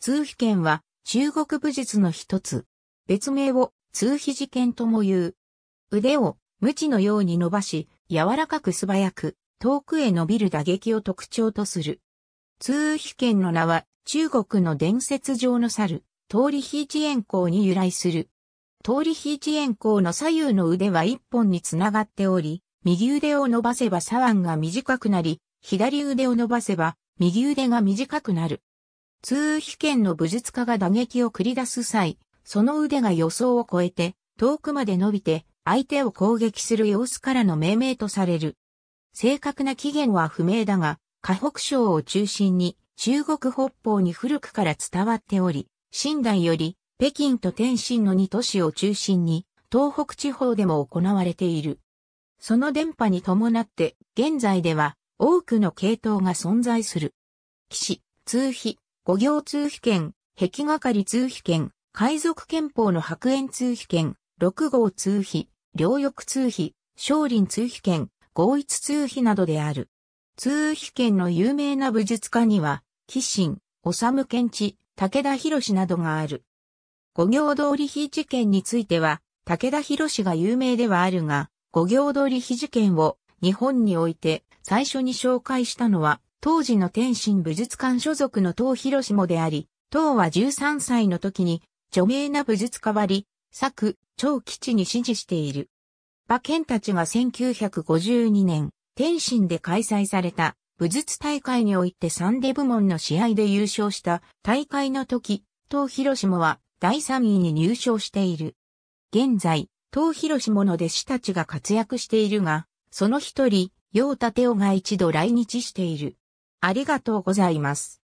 通飛剣は中国武術の一つ。別名を通飛事件とも言う。腕を無知のように伸ばし、柔らかく素早く、遠くへ伸びる打撃を特徴とする。通飛剣の名は中国の伝説上の猿、通り非遅延行に由来する。通り非遅延行の左右の腕は一本につながっており、右腕を伸ばせば左腕が短くなり、左腕を伸ばせば右腕が短くなる。通飛剣の武術家が打撃を繰り出す際、その腕が予想を超えて、遠くまで伸びて、相手を攻撃する様子からの命名とされる。正確な起源は不明だが、河北省を中心に中国北方に古くから伝わっており、新代より北京と天津の二都市を中心に東北地方でも行われている。その電波に伴って現在では多くの系統が存在する。騎士、通飛、五行通秘権、壁係かり通秘権、海賊憲法の白煙通秘権、六号通秘、両翼通秘、少林通秘権、合一通秘などである。通秘権の有名な武術家には、紀神、修賢治、武田博などがある。五行通り秘事件については、武田博が有名ではあるが、五行通り秘事件を日本において最初に紹介したのは当時の天津武術館所属の東広下であり、東は13歳の時に、著名な武術家割、作、長吉に支持している。馬券たちが1952年、天津で開催された武術大会においてサンデ部門の試合で優勝した大会の時、東広下は第3位に入賞している。現在、東広下の弟子たちが活躍しているが、その一人、陽立夫が一度来日している。ありがとうございます。